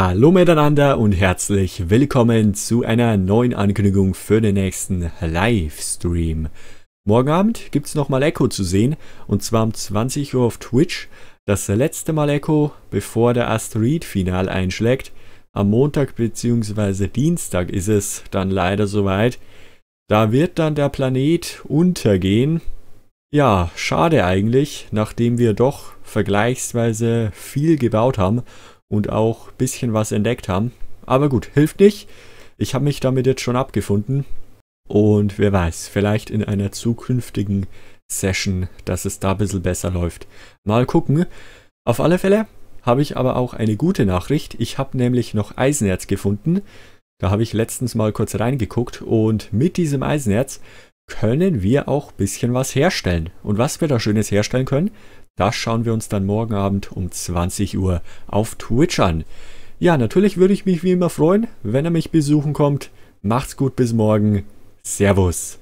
Hallo miteinander und herzlich willkommen zu einer neuen Ankündigung für den nächsten Livestream. Morgen Abend gibt es nochmal Echo zu sehen und zwar um 20 Uhr auf Twitch. Das letzte Mal Echo, bevor der Asteroid-Final einschlägt. Am Montag bzw. Dienstag ist es dann leider soweit. Da wird dann der Planet untergehen. Ja, schade eigentlich, nachdem wir doch vergleichsweise viel gebaut haben und auch ein bisschen was entdeckt haben. Aber gut, hilft nicht. Ich habe mich damit jetzt schon abgefunden. Und wer weiß, vielleicht in einer zukünftigen Session, dass es da ein bisschen besser läuft. Mal gucken. Auf alle Fälle habe ich aber auch eine gute Nachricht. Ich habe nämlich noch Eisenerz gefunden. Da habe ich letztens mal kurz reingeguckt und mit diesem Eisenerz können wir auch ein bisschen was herstellen. Und was wir da Schönes herstellen können, das schauen wir uns dann morgen Abend um 20 Uhr auf Twitch an. Ja, natürlich würde ich mich wie immer freuen, wenn ihr mich besuchen kommt. Macht's gut, bis morgen. Servus.